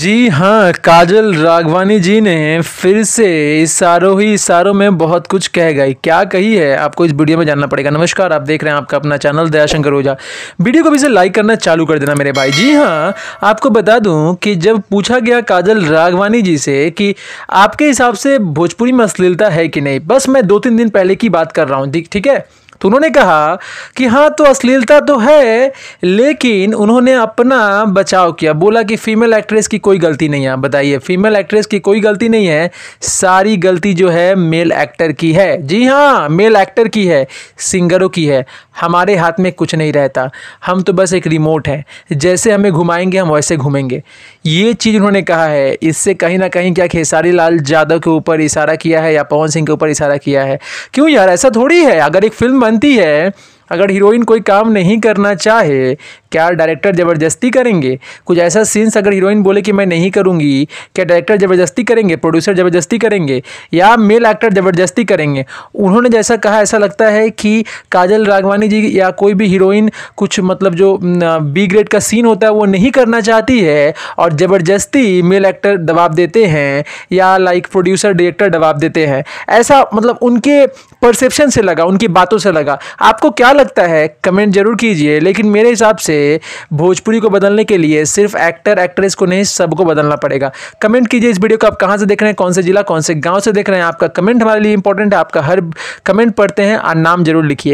जी हाँ काजल राघवानी जी ने फिर से इशारों ही इशारों में बहुत कुछ कह गई क्या कही है आपको इस वीडियो में जानना पड़ेगा नमस्कार आप देख रहे हैं आपका अपना चैनल दयाशंकर ओझा वीडियो को भी से लाइक करना चालू कर देना मेरे भाई जी हाँ आपको बता दूं कि जब पूछा गया काजल राघवानी जी से कि आपके हिसाब से भोजपुरी में अश्लीलता है कि नहीं बस मैं दो तीन दिन पहले की बात कर रहा हूँ ठीक है तो उन्होंने कहा कि हाँ तो अश्लीलता तो है लेकिन उन्होंने अपना बचाव किया बोला कि फीमेल एक्ट्रेस की कोई गलती नहीं है बताइए फीमेल एक्ट्रेस की कोई गलती नहीं है सारी गलती जो है मेल एक्टर की है जी हाँ मेल एक्टर की है सिंगरों की है हमारे हाथ में कुछ नहीं रहता हम तो बस एक रिमोट है जैसे हमें घुमाएंगे हम वैसे घूमेंगे ये चीज़ उन्होंने कहा है इससे कहीं ना कहीं क्या खेसारी लाल यादव के ऊपर इशारा किया है या पवन सिंह के ऊपर इशारा किया है क्यों यार ऐसा थोड़ी है अगर एक फिल्म बनती है अगर हीरोइन कोई काम नहीं करना चाहे क्या डायरेक्टर ज़बरदस्ती करेंगे कुछ ऐसा सीन्स अगर हीरोइन बोले कि मैं नहीं करूँगी क्या डायरेक्टर ज़बरदस्ती करेंगे प्रोड्यूसर ज़बरदस्ती करेंगे या मेल एक्टर ज़बरदस्ती करेंगे उन्होंने जैसा कहा ऐसा लगता है कि काजल राघवानी जी या कोई भी हीरोइन कुछ मतलब जो बी ग्रेड का सीन होता है वो नहीं करना चाहती है और ज़बरदस्ती मेल एक्टर दबाव देते हैं या लाइक प्रोड्यूसर डायरेक्टर दबाव देते हैं ऐसा मतलब उनके परसेप्शन से लगा उनकी बातों से लगा आपको क्या लगा लगता है कमेंट जरूर कीजिए लेकिन मेरे हिसाब से भोजपुरी को बदलने के लिए सिर्फ एक्टर एक्ट्रेस को नहीं सबको बदलना पड़ेगा कमेंट कीजिए इस वीडियो को आप कहाँ से देख रहे हैं कौन से जिला कौन से गाँव से देख रहे हैं आपका कमेंट हमारे लिए इंपॉर्टेंट है आपका हर कमेंट पढ़ते हैं और नाम जरूर लिखिएगा